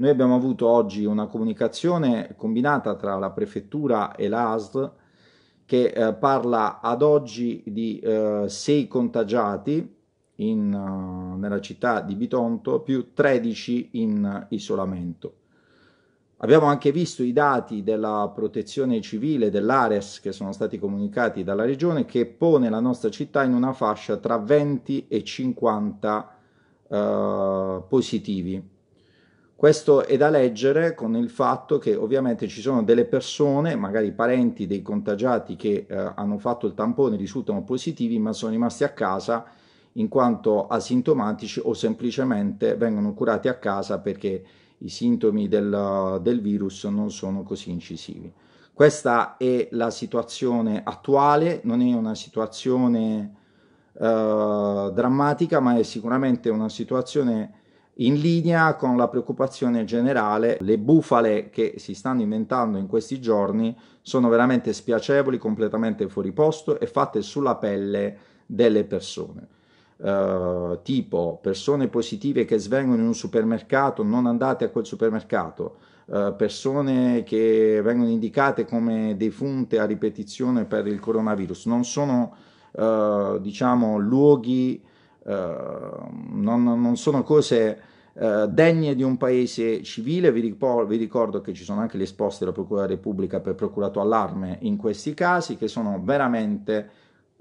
Noi abbiamo avuto oggi una comunicazione combinata tra la prefettura e l'ASL che eh, parla ad oggi di 6 eh, contagiati in, uh, nella città di Bitonto più 13 in isolamento. Abbiamo anche visto i dati della protezione civile dell'Ares che sono stati comunicati dalla regione che pone la nostra città in una fascia tra 20 e 50 uh, eh, positivi. Questo è da leggere con il fatto che ovviamente ci sono delle persone, magari parenti dei contagiati che eh, hanno fatto il tampone, e risultano positivi ma sono rimasti a casa in quanto asintomatici o semplicemente vengono curati a casa perché i sintomi del, del virus non sono così incisivi. Questa è la situazione attuale, non è una situazione eh, drammatica ma è sicuramente una situazione in linea con la preoccupazione generale. Le bufale che si stanno inventando in questi giorni sono veramente spiacevoli, completamente fuori posto e fatte sulla pelle delle persone. Uh, tipo persone positive che svengono in un supermercato, non andate a quel supermercato, uh, persone che vengono indicate come defunte a ripetizione per il coronavirus, non sono uh, diciamo luoghi eh, non, non, sono cose eh, degne di un paese civile, vi, ricordo che ci sono anche le esposte della Procura della Repubblica per procurato allarme in questi casi che sono veramente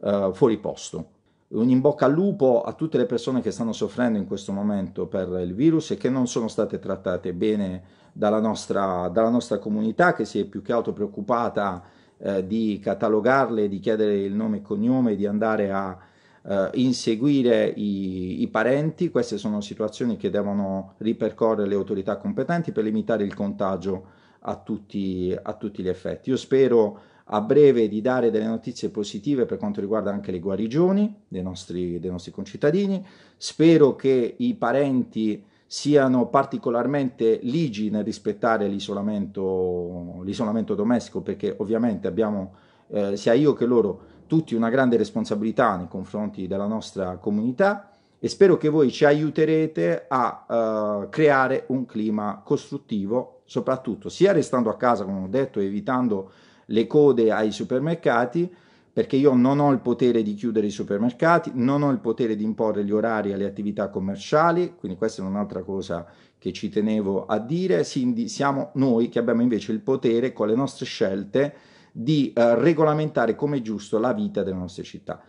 eh, fuori posto un in bocca al lupo a tutte le persone che stanno soffrendo in questo momento per il virus e che non sono state trattate bene dalla nostra, dalla nostra comunità che si è più che altro preoccupata eh, di catalogarle, di chiedere il nome e cognome, di andare a eh, inseguire i, i, parenti, queste sono situazioni che devono ripercorrere le autorità competenti per limitare il contagio a tutti, a tutti gli effetti. Io spero a breve di dare delle notizie positive per quanto riguarda anche le guarigioni dei nostri, dei nostri concittadini. Spero che i parenti siano particolarmente ligi nel rispettare l'isolamento, l'isolamento domestico perché ovviamente abbiamo, eh, sia io che loro, tutti una grande responsabilità nei confronti della nostra comunità e spero che voi ci aiuterete a uh, creare un clima costruttivo, soprattutto sia restando a casa, come ho detto, evitando le code ai supermercati, perché io non ho il potere di chiudere i supermercati, non ho il potere di imporre gli orari alle attività commerciali, quindi questa è un'altra cosa che ci tenevo a dire, siamo noi che abbiamo invece il potere con le nostre scelte di eh, regolamentare come giusto la vita delle nostre città.